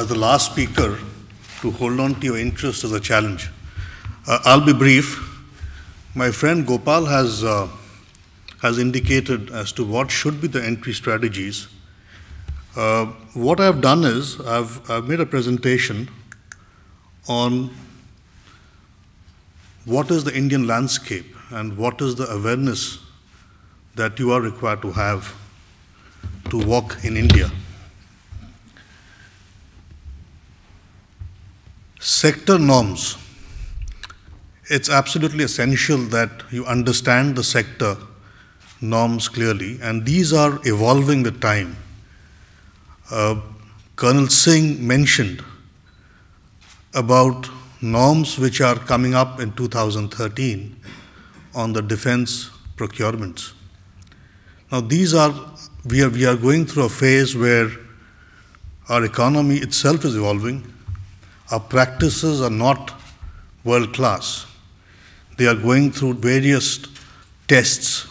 as the last speaker to hold on to your interest as a challenge. Uh, I'll be brief. My friend Gopal has, uh, has indicated as to what should be the entry strategies. Uh, what I've done is I've, I've made a presentation on what is the Indian landscape and what is the awareness that you are required to have to walk in India. sector norms, it's absolutely essential that you understand the sector norms clearly, and these are evolving with time. Uh, Colonel Singh mentioned about norms which are coming up in 2013 on the defense procurements. Now, these are we, are, we are going through a phase where our economy itself is evolving, our practices are not world class. They are going through various tests.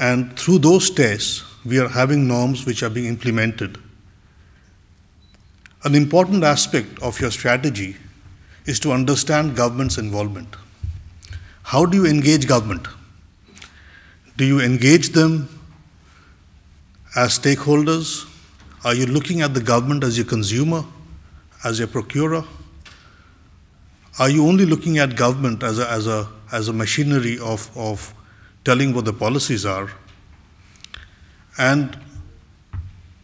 And through those tests, we are having norms which are being implemented. An important aspect of your strategy is to understand government's involvement. How do you engage government? Do you engage them as stakeholders? Are you looking at the government as your consumer? as a procurer? Are you only looking at government as a, as a, as a machinery of, of telling what the policies are? And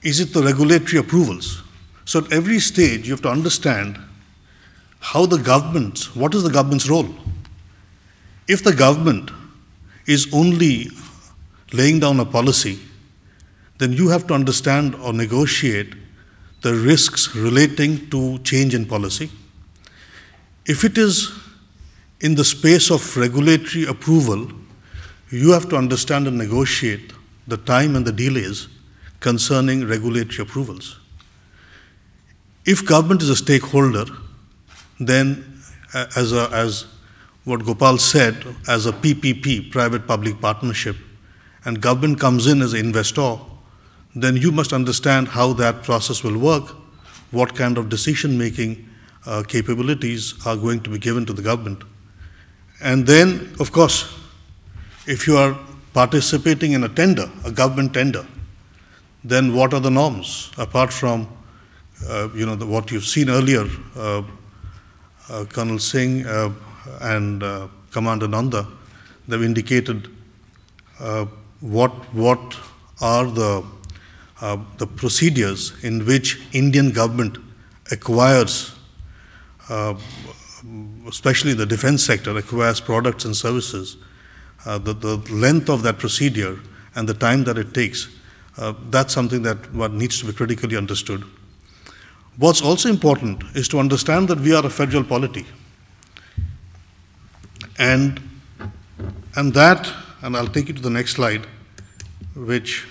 is it the regulatory approvals? So at every stage, you have to understand how the government, what is the government's role? If the government is only laying down a policy, then you have to understand or negotiate the risks relating to change in policy. If it is in the space of regulatory approval, you have to understand and negotiate the time and the delays concerning regulatory approvals. If government is a stakeholder, then uh, as, a, as what Gopal said, as a PPP, private public partnership, and government comes in as an investor, then you must understand how that process will work, what kind of decision making uh, capabilities are going to be given to the government. And then, of course, if you are participating in a tender, a government tender, then what are the norms apart from uh, you know the, what you've seen earlier, uh, uh Colonel Singh uh, and uh, Commander Nanda, they've indicated what what are the uh, the procedures in which Indian government acquires, uh, especially the defense sector, acquires products and services, uh, the, the, length of that procedure and the time that it takes, uh, that's something that one needs to be critically understood. What's also important is to understand that we are a federal polity. And, and that, and I'll take you to the next slide, which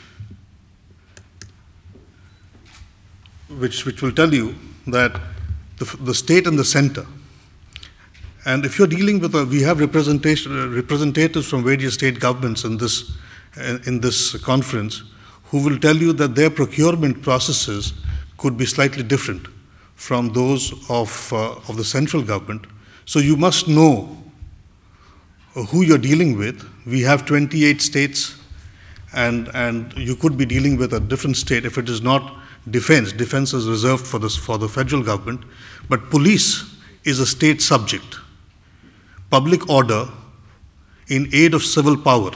which, which will tell you that the, the state and the center. And if you're dealing with a, we have representation, representatives from various state governments in this, in this conference who will tell you that their procurement processes could be slightly different from those of, uh, of the central government. So you must know who you're dealing with. We have 28 states, and, and you could be dealing with a different state if it is not defense. Defense is reserved for, this, for the federal government, but police is a state subject. Public order in aid of civil power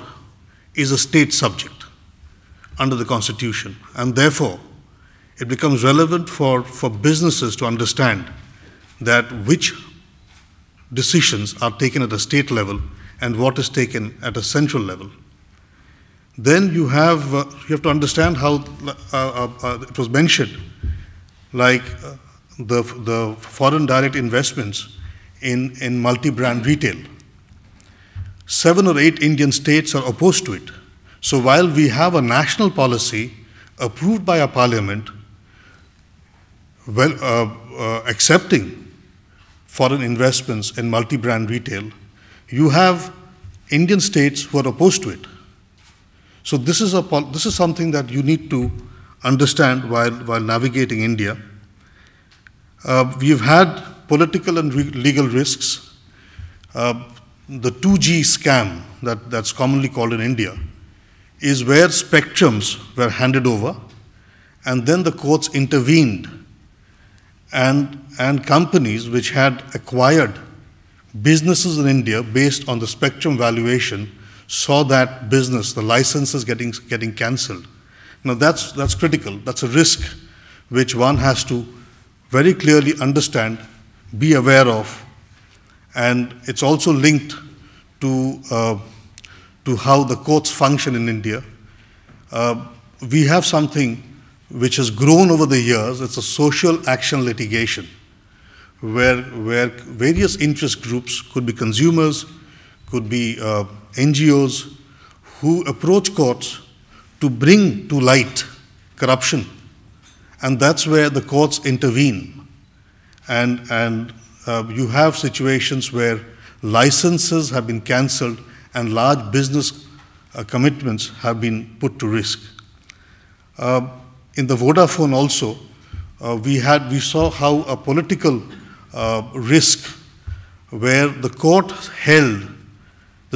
is a state subject under the Constitution, and therefore it becomes relevant for, for businesses to understand that which decisions are taken at the state level and what is taken at a central level then you have uh, you have to understand how uh, uh, uh, it was mentioned, like the the foreign direct investments in in multi-brand retail. Seven or eight Indian states are opposed to it. So while we have a national policy approved by our parliament, well, accepting foreign investments in multi-brand retail, you have Indian states who are opposed to it. So this is, a, this is something that you need to understand while, while navigating India. Uh, we've had political and legal risks. Uh, the 2G scam that, that's commonly called in India is where spectrums were handed over and then the courts intervened and, and companies which had acquired businesses in India based on the spectrum valuation saw that business, the licenses getting, getting cancelled. Now that's, that's critical. That's a risk which one has to very clearly understand, be aware of, and it's also linked to, uh, to how the courts function in India. Uh, we have something which has grown over the years. It's a social action litigation where, where various interest groups could be consumers, could be uh, NGOs who approach courts to bring to light corruption. And that's where the courts intervene. And, and uh, you have situations where licenses have been cancelled and large business uh, commitments have been put to risk. Uh, in the Vodafone also, uh, we, had, we saw how a political uh, risk where the court held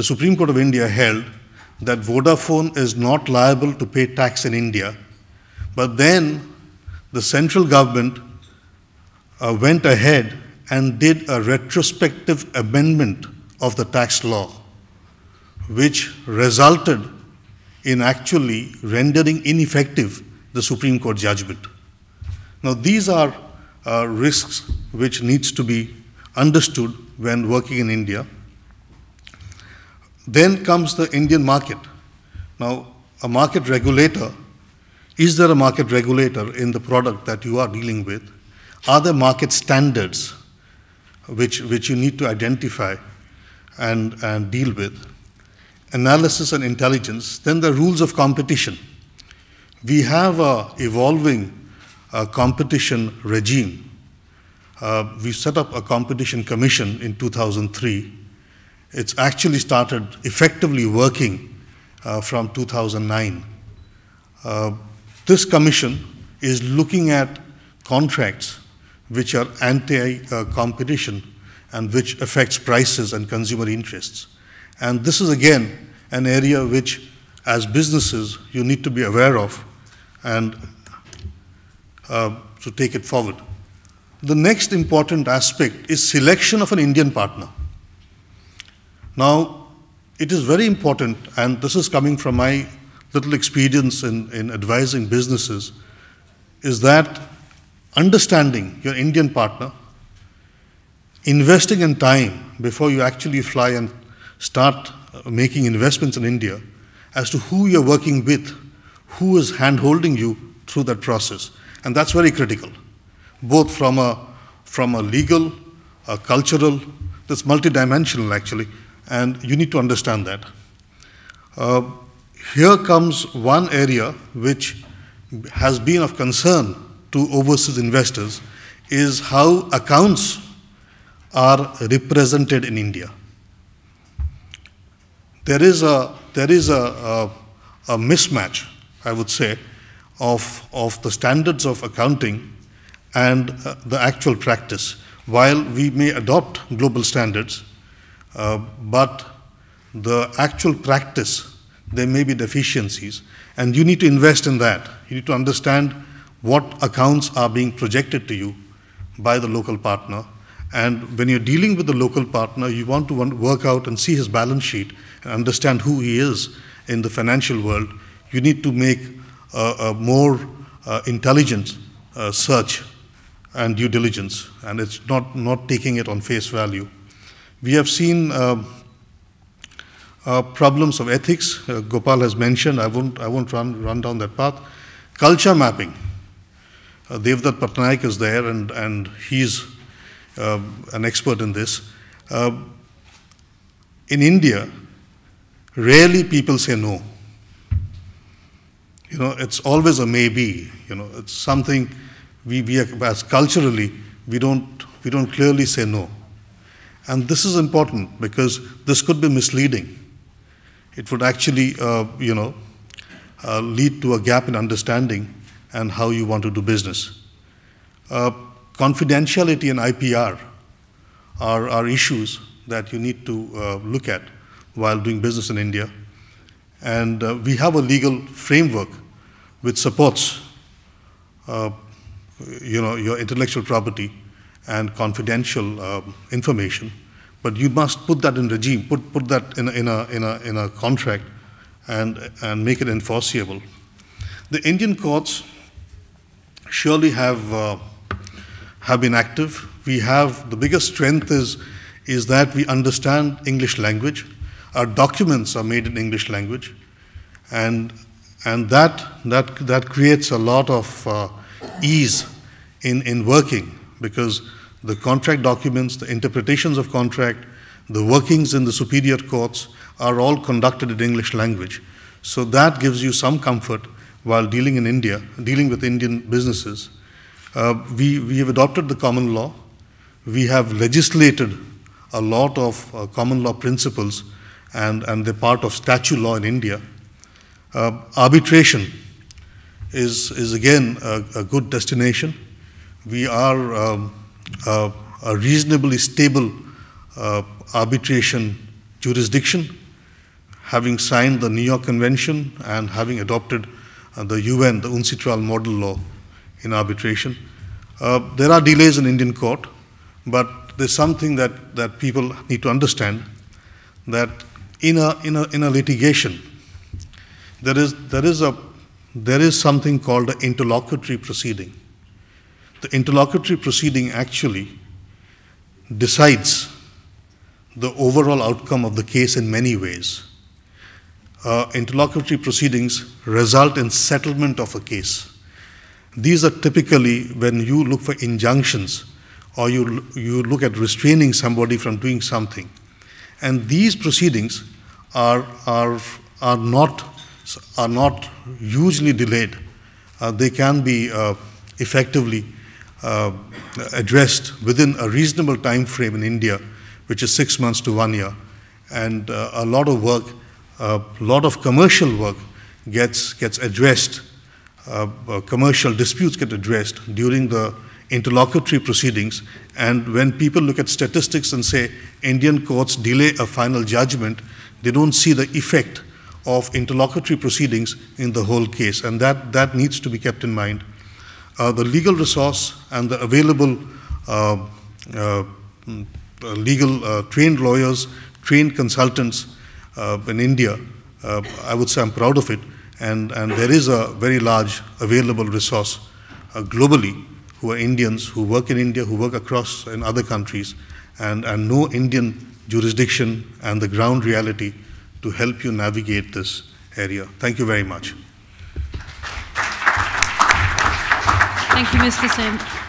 the Supreme Court of India held that Vodafone is not liable to pay tax in India. But then the central government uh, went ahead and did a retrospective amendment of the tax law, which resulted in actually rendering ineffective the Supreme Court judgment. Now, these are uh, risks which needs to be understood when working in India. Then comes the Indian market. Now, a market regulator, is there a market regulator in the product that you are dealing with? Are there market standards which, which you need to identify and, and deal with? Analysis and intelligence. Then the rules of competition. We have a evolving uh, competition regime. Uh, we set up a competition commission in 2003 it's actually started effectively working uh, from 2009. Uh, this commission is looking at contracts which are anti-competition uh, and which affects prices and consumer interests. And this is again an area which as businesses you need to be aware of and uh, to take it forward. The next important aspect is selection of an Indian partner. Now, it is very important, and this is coming from my little experience in, in advising businesses, is that understanding your Indian partner, investing in time before you actually fly and start uh, making investments in India as to who you're working with, who is hand holding you through that process. And that's very critical, both from a, from a legal, a cultural, that's multidimensional actually, and you need to understand that. Uh, here comes one area which has been of concern to overseas investors is how accounts are represented in India. There is a, there is a, a, a mismatch, I would say, of, of the standards of accounting and uh, the actual practice. While we may adopt global standards, uh, but the actual practice, there may be deficiencies, and you need to invest in that. You need to understand what accounts are being projected to you by the local partner. And when you're dealing with the local partner, you want to work out and see his balance sheet and understand who he is in the financial world. You need to make a, a more uh, intelligent uh, search and due diligence, and it's not, not taking it on face value. We have seen um, uh, problems of ethics. Uh, Gopal has mentioned. I won't. I won't run run down that path. Culture mapping. Uh, Devdat Patnaik is there, and and he's um, an expert in this. Um, in India, rarely people say no. You know, it's always a maybe. You know, it's something we, we as culturally we don't we don't clearly say no. And this is important because this could be misleading. It would actually, uh, you know, uh, lead to a gap in understanding and how you want to do business. Uh, confidentiality and IPR are, are issues that you need to uh, look at while doing business in India. And uh, we have a legal framework which supports, uh, you know, your intellectual property and confidential uh, information. But you must put that in regime, put, put that in a, in, a, in, a, in a contract and, and make it enforceable. The Indian courts surely have, uh, have been active. We have, the biggest strength is, is that we understand English language. Our documents are made in English language. And, and that, that, that creates a lot of uh, ease in, in working because the contract documents, the interpretations of contract, the workings in the superior courts are all conducted in English language. So that gives you some comfort while dealing in India, dealing with Indian businesses. Uh, we, we have adopted the common law. We have legislated a lot of uh, common law principles and, and they're part of statute law in India. Uh, arbitration is, is again a, a good destination we are um, a reasonably stable uh, arbitration jurisdiction, having signed the New York Convention and having adopted uh, the UN, the UNCITRAL model law in arbitration. Uh, there are delays in Indian court, but there's something that, that people need to understand that in a, in a, in a litigation, there is, there, is a, there is something called an interlocutory proceeding the interlocutory proceeding actually decides the overall outcome of the case in many ways. Uh, interlocutory proceedings result in settlement of a case. These are typically when you look for injunctions or you, you look at restraining somebody from doing something. And these proceedings are, are, are, not, are not hugely delayed. Uh, they can be uh, effectively uh, addressed within a reasonable time frame in India, which is six months to one year. And uh, a lot of work, a lot of commercial work gets, gets addressed, uh, uh, commercial disputes get addressed during the interlocutory proceedings. And when people look at statistics and say Indian courts delay a final judgment, they don't see the effect of interlocutory proceedings in the whole case. And that, that needs to be kept in mind. Uh, the legal resource and the available uh, uh, mm, legal trained lawyers, trained consultants in India, I would say I'm proud of it. And, and there is a very large available resource globally who are Indians, who work in India, who work across in other countries, and, and know Indian jurisdiction and the ground reality to help you navigate this area. Thank you very much. Thank you, Mr. Sim.